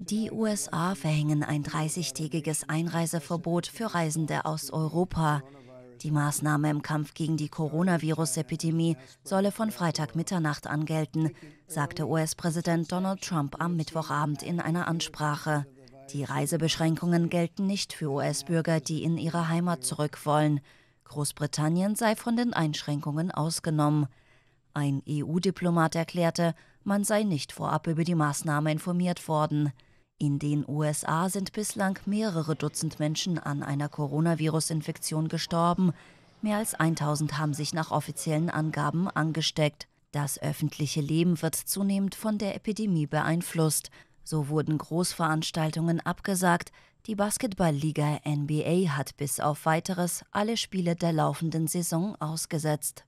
Die USA verhängen ein 30-tägiges Einreiseverbot für Reisende aus Europa. Die Maßnahme im Kampf gegen die Coronavirus-Epidemie solle von Freitag Mitternacht an gelten, sagte US-Präsident Donald Trump am Mittwochabend in einer Ansprache. Die Reisebeschränkungen gelten nicht für US-Bürger, die in ihre Heimat zurück wollen. Großbritannien sei von den Einschränkungen ausgenommen. Ein EU-Diplomat erklärte, man sei nicht vorab über die Maßnahme informiert worden. In den USA sind bislang mehrere Dutzend Menschen an einer Coronavirus-Infektion gestorben. Mehr als 1000 haben sich nach offiziellen Angaben angesteckt. Das öffentliche Leben wird zunehmend von der Epidemie beeinflusst. So wurden Großveranstaltungen abgesagt. Die Basketballliga NBA hat bis auf weiteres alle Spiele der laufenden Saison ausgesetzt.